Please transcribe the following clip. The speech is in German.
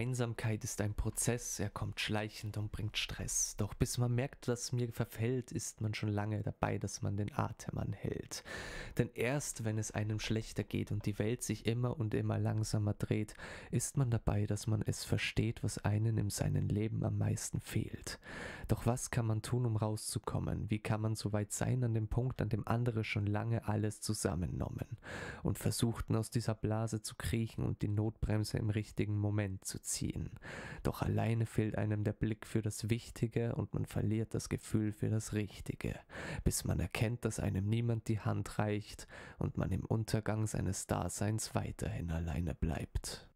Einsamkeit ist ein Prozess, er kommt schleichend und bringt Stress. Doch bis man merkt, dass mir verfällt, ist man schon lange dabei, dass man den Atem anhält. Denn erst wenn es einem schlechter geht und die Welt sich immer und immer langsamer dreht, ist man dabei, dass man es versteht, was einen in seinem Leben am meisten fehlt. Doch was kann man tun, um rauszukommen? Wie kann man so weit sein an dem Punkt, an dem andere schon lange alles zusammennommen und versuchten aus dieser Blase zu kriechen und die Notbremse im richtigen Moment zu ziehen? ziehen. Doch alleine fehlt einem der Blick für das Wichtige und man verliert das Gefühl für das Richtige, bis man erkennt, dass einem niemand die Hand reicht und man im Untergang seines Daseins weiterhin alleine bleibt.